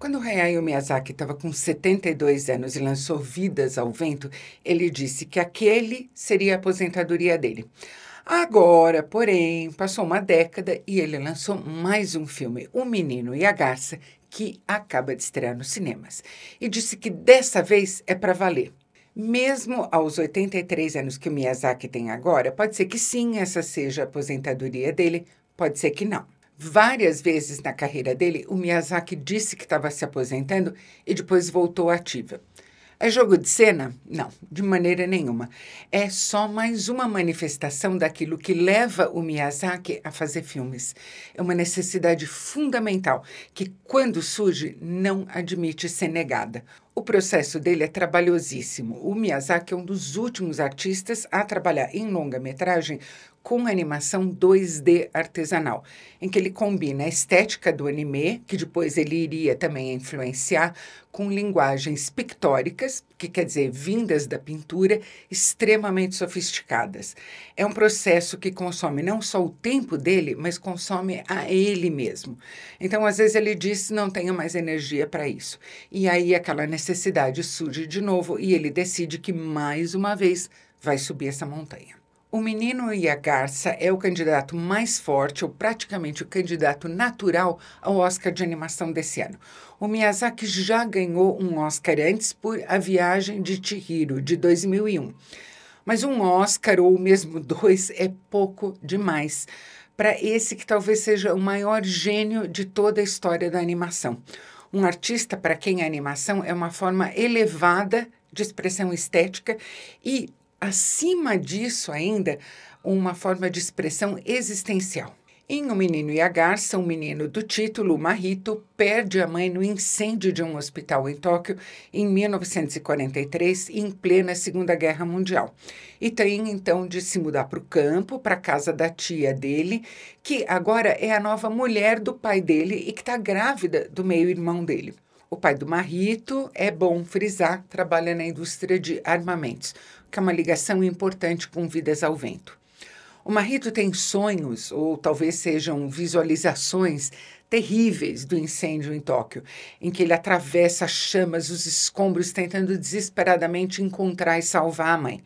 Quando Hayao Miyazaki estava com 72 anos e lançou Vidas ao Vento, ele disse que aquele seria a aposentadoria dele. Agora, porém, passou uma década e ele lançou mais um filme, O Menino e a Garça, que acaba de estrear nos cinemas. E disse que dessa vez é para valer. Mesmo aos 83 anos que o Miyazaki tem agora, pode ser que sim, essa seja a aposentadoria dele, pode ser que não. Várias vezes na carreira dele, o Miyazaki disse que estava se aposentando e depois voltou ativa. É jogo de cena? Não, de maneira nenhuma. É só mais uma manifestação daquilo que leva o Miyazaki a fazer filmes. É uma necessidade fundamental que, quando surge, não admite ser negada. O processo dele é trabalhosíssimo. O Miyazaki é um dos últimos artistas a trabalhar em longa-metragem com animação 2D artesanal, em que ele combina a estética do anime, que depois ele iria também influenciar, com linguagens pictóricas, que quer dizer vindas da pintura, extremamente sofisticadas. É um processo que consome não só o tempo dele, mas consome a ele mesmo. Então, às vezes ele diz: não tenho mais energia para isso. E aí aquela necessidade surge de novo e ele decide que mais uma vez vai subir essa montanha. O menino e a garça é o candidato mais forte, ou praticamente o candidato natural, ao Oscar de animação desse ano. O Miyazaki já ganhou um Oscar antes por A Viagem de Chihiro, de 2001. Mas um Oscar, ou mesmo dois, é pouco demais para esse que talvez seja o maior gênio de toda a história da animação. Um artista, para quem a é animação é uma forma elevada de expressão estética e, acima disso ainda, uma forma de expressão existencial. Em O Menino e a Garça, o menino do título, Marrito, perde a mãe no incêndio de um hospital em Tóquio em 1943, em plena Segunda Guerra Mundial. E tem então de se mudar para o campo, para a casa da tia dele, que agora é a nova mulher do pai dele e que está grávida do meio-irmão dele. O pai do Marrito, é bom frisar, trabalha na indústria de armamentos, que é uma ligação importante com Vidas ao Vento. O marido tem sonhos, ou talvez sejam visualizações terríveis do incêndio em Tóquio, em que ele atravessa as chamas, os escombros, tentando desesperadamente encontrar e salvar a mãe.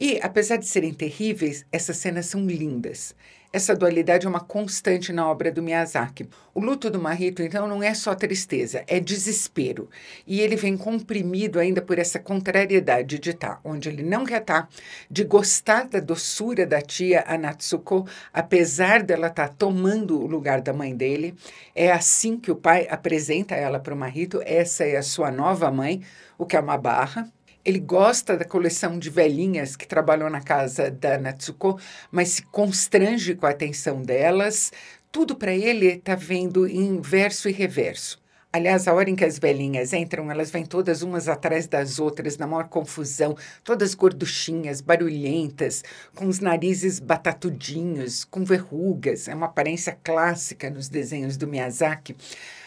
E, apesar de serem terríveis, essas cenas são lindas. Essa dualidade é uma constante na obra do Miyazaki. O luto do Marito, então, não é só tristeza, é desespero. E ele vem comprimido ainda por essa contrariedade de estar tá, onde ele não quer estar, tá, de gostar da doçura da tia Anatsuko, apesar dela estar tá tomando o lugar da mãe dele. É assim que o pai apresenta ela para o Marito: essa é a sua nova mãe, o que é uma barra. Ele gosta da coleção de velhinhas que trabalhou na casa da Natsuko, mas se constrange com a atenção delas. Tudo para ele está vendo em verso e reverso. Aliás, a hora em que as velhinhas entram, elas vêm todas umas atrás das outras, na maior confusão, todas gorduchinhas, barulhentas, com os narizes batatudinhos, com verrugas. É uma aparência clássica nos desenhos do Miyazaki.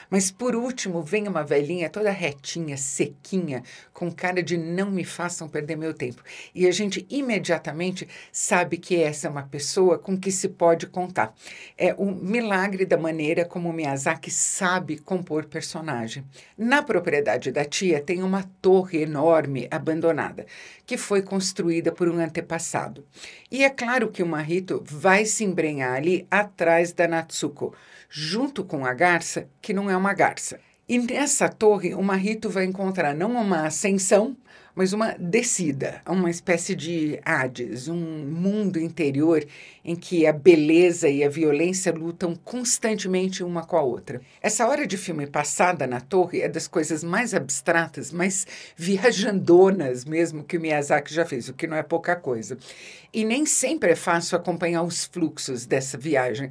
Mas por último, vem uma velhinha toda retinha, sequinha, com cara de não me façam perder meu tempo. E a gente imediatamente sabe que essa é uma pessoa com que se pode contar. É um milagre da maneira como Miyazaki sabe compor personagem. Na propriedade da tia tem uma torre enorme abandonada, que foi construída por um antepassado. E é claro que o Marito vai se embrenhar ali atrás da Natsuko, junto com a garça, que não é uma garça. E nessa torre, o Marrito vai encontrar não uma ascensão, mas uma descida, uma espécie de Hades, um mundo interior em que a beleza e a violência lutam constantemente uma com a outra. Essa hora de filme passada na torre é das coisas mais abstratas, mais viajandonas mesmo que o Miyazaki já fez, o que não é pouca coisa. E nem sempre é fácil acompanhar os fluxos dessa viagem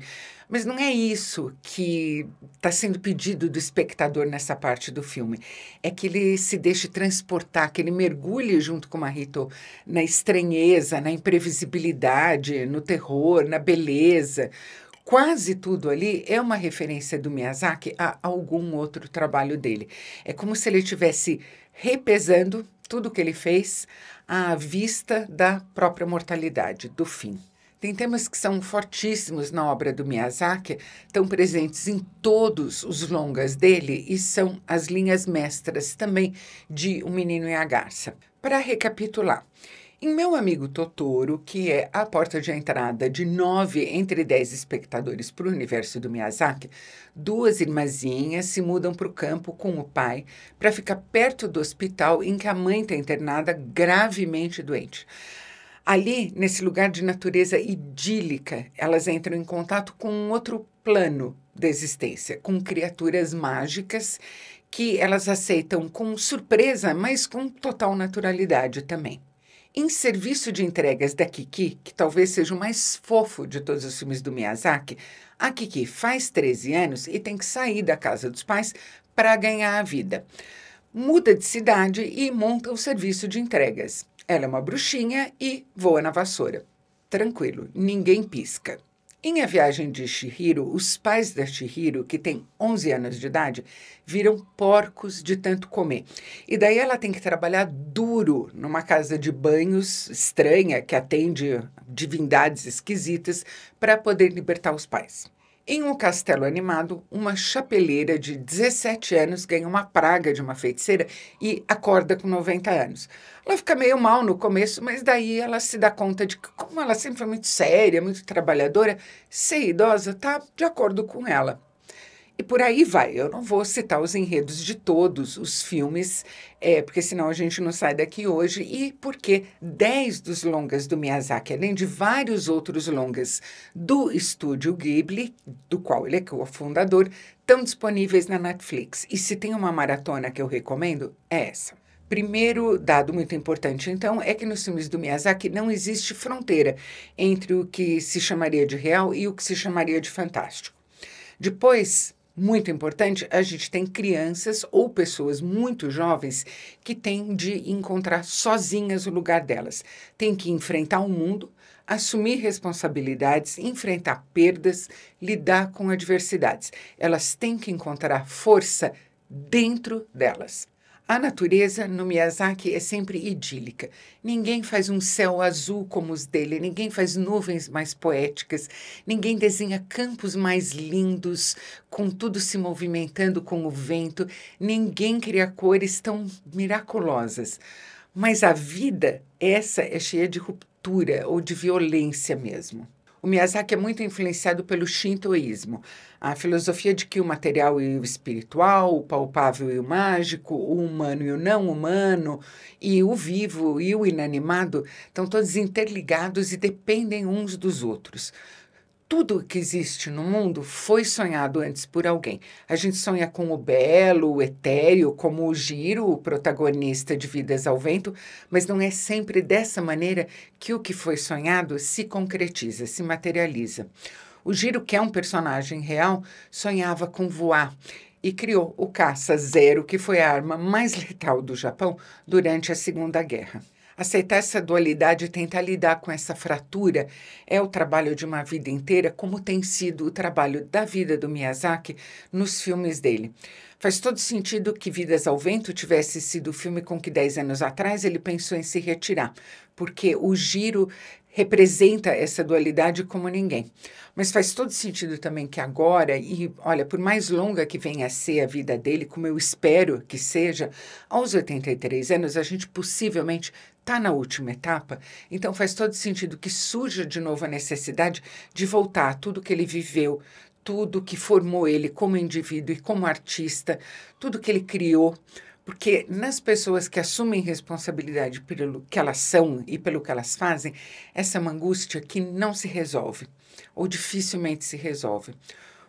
mas não é isso que está sendo pedido do espectador nessa parte do filme. É que ele se deixe transportar, que ele mergulhe junto com o Marito na estranheza, na imprevisibilidade, no terror, na beleza quase tudo ali é uma referência do Miyazaki a algum outro trabalho dele. É como se ele estivesse repesando tudo que ele fez à vista da própria mortalidade, do fim. Tem temas que são fortíssimos na obra do Miyazaki, estão presentes em todos os longas dele e são as linhas mestras também de O Menino e a Garça. Para recapitular, em Meu Amigo Totoro, que é a porta de entrada de nove entre dez espectadores para o universo do Miyazaki, duas irmãzinhas se mudam para o campo com o pai para ficar perto do hospital em que a mãe está internada gravemente doente. Ali, nesse lugar de natureza idílica, elas entram em contato com um outro plano da existência, com criaturas mágicas que elas aceitam com surpresa, mas com total naturalidade também. Em Serviço de Entregas da Kiki, que talvez seja o mais fofo de todos os filmes do Miyazaki, a Kiki faz 13 anos e tem que sair da casa dos pais para ganhar a vida. Muda de cidade e monta o serviço de entregas. Ela é uma bruxinha e voa na vassoura. Tranquilo, ninguém pisca. Em A Viagem de Shihiro, os pais da Shihiro, que tem 11 anos de idade, viram porcos de tanto comer. E daí ela tem que trabalhar duro numa casa de banhos estranha que atende divindades esquisitas para poder libertar os pais. Em um castelo animado, uma chapeleira de 17 anos ganha uma praga de uma feiticeira e acorda com 90 anos. Ela fica meio mal no começo, mas daí ela se dá conta de que, como ela sempre foi muito séria, muito trabalhadora, ser idosa está de acordo com ela. E por aí vai. Eu não vou citar os enredos de todos os filmes, é, porque senão a gente não sai daqui hoje. E porque 10 dos longas do Miyazaki, além de vários outros longas do estúdio Ghibli, do qual ele é o fundador, estão disponíveis na Netflix. E se tem uma maratona que eu recomendo, é essa. Primeiro dado muito importante, então, é que nos filmes do Miyazaki não existe fronteira entre o que se chamaria de real e o que se chamaria de fantástico. Depois, muito importante, a gente tem crianças ou pessoas muito jovens que têm de encontrar sozinhas o lugar delas. Tem que enfrentar o mundo, assumir responsabilidades, enfrentar perdas, lidar com adversidades. Elas têm que encontrar força dentro delas. A natureza no Miyazaki é sempre idílica. Ninguém faz um céu azul como os dele, ninguém faz nuvens mais poéticas, ninguém desenha campos mais lindos, com tudo se movimentando com o vento, ninguém cria cores tão miraculosas. Mas a vida, essa é cheia de ruptura ou de violência mesmo. O Miyazaki é muito influenciado pelo shintoísmo, a filosofia de que o material e o espiritual, o palpável e o mágico, o humano e o não humano, e o vivo e o inanimado estão todos interligados e dependem uns dos outros tudo que existe no mundo foi sonhado antes por alguém. A gente sonha com o belo, o etéreo, como o giro, o protagonista de Vidas ao Vento, mas não é sempre dessa maneira que o que foi sonhado se concretiza, se materializa. O Giro, que é um personagem real, sonhava com voar e criou o caça zero, que foi a arma mais letal do Japão durante a Segunda Guerra. Aceitar essa dualidade e tentar lidar com essa fratura é o trabalho de uma vida inteira, como tem sido o trabalho da vida do Miyazaki nos filmes dele. Faz todo sentido que Vidas ao Vento tivesse sido o filme com que 10 anos atrás ele pensou em se retirar, porque o giro representa essa dualidade como ninguém. Mas faz todo sentido também que agora, e olha, por mais longa que venha a ser a vida dele, como eu espero que seja, aos 83 anos a gente possivelmente está na última etapa, então faz todo sentido que surja de novo a necessidade de voltar a tudo que ele viveu, tudo que formou ele como indivíduo e como artista, tudo que ele criou porque nas pessoas que assumem responsabilidade pelo que elas são e pelo que elas fazem, essa é uma angústia que não se resolve, ou dificilmente se resolve.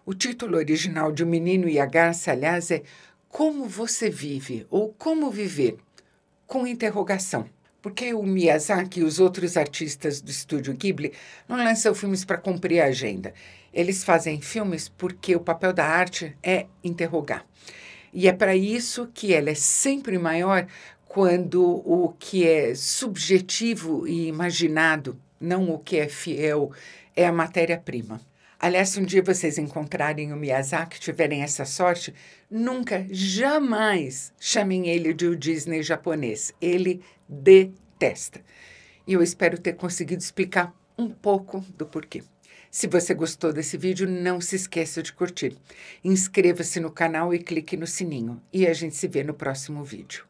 O título original de O Menino e a Garça, aliás, é Como Você Vive ou Como Viver? Com interrogação. Porque o Miyazaki e os outros artistas do estúdio Ghibli não lançam filmes para cumprir a agenda. Eles fazem filmes porque o papel da arte é interrogar. E é para isso que ela é sempre maior quando o que é subjetivo e imaginado, não o que é fiel, é a matéria-prima. Aliás, se um dia vocês encontrarem o Miyazaki, tiverem essa sorte, nunca, jamais chamem ele de o Disney japonês. Ele detesta. E eu espero ter conseguido explicar um pouco do porquê. Se você gostou desse vídeo, não se esqueça de curtir. Inscreva-se no canal e clique no sininho. E a gente se vê no próximo vídeo.